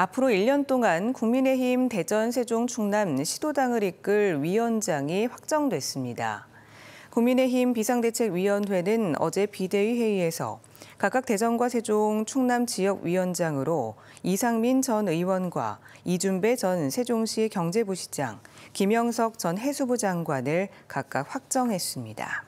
앞으로 1년 동안 국민의힘 대전 세종 충남 시도당을 이끌 위원장이 확정됐습니다. 국민의힘 비상대책위원회는 어제 비대위 회의에서 각각 대전과 세종, 충남 지역 위원장으로 이상민 전 의원과 이준배 전 세종시 경제부시장, 김영석 전 해수부 장관을 각각 확정했습니다.